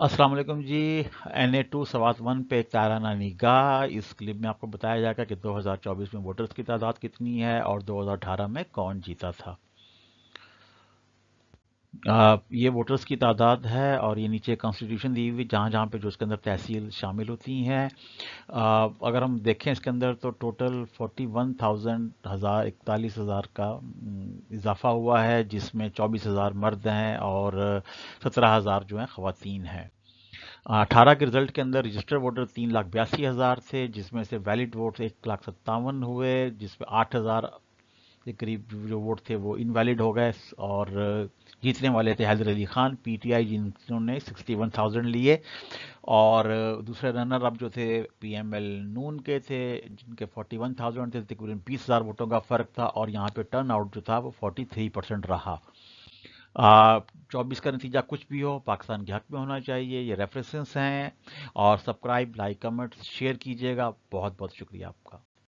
वालेकुम जी N A two Swat one पे ताराना निगाह इस क्लिप में आपको बताया जाएगा कि 2024 में वोटर्स की तादाद कितनी है और 2018 में कौन जीता था आ, ये वोटर्स की तादाद है और ये नीचे कॉन्स्टिट्यूशन दी हुई जहाँ जहाँ पे जो इसके अंदर तहसील शामिल होती हैं अगर हम देखें इसके अंदर तो टोटल थाउजेंड हज़ार इकतालीस हज़ार का इजाफा हुआ है जिसमें चौबीस हज़ार मर्द हैं और सत्रह हज़ार जो हैं खातन हैं अठारह के रिजल्ट के अंदर रजिस्टर्ड वोटर तीन लाख बयासी हज़ार थे जिसमें से वैलिड वोट एक लाख सत्तावन हुए जिसमें आठ हज़ार के करीब जो वोट थे वो इनवैलिड हो गए और जीतने वाले थे हैदर अली खान पीटीआई जिन्होंने 61,000 लिए और दूसरे रनर अब जो थे पीएमएल नून के थे जिनके 41,000 थे तकरीबन 20,000 वोटों का फ़र्क था और यहाँ पे टर्न आउट जो था वो 43 परसेंट रहा चौबीस का नतीजा कुछ भी हो पाकिस्तान के हक में होना चाहिए ये रेफरेंसेस हैं और सब्सक्राइब लाइक कमेंट शेयर कीजिएगा बहुत बहुत शुक्रिया आपका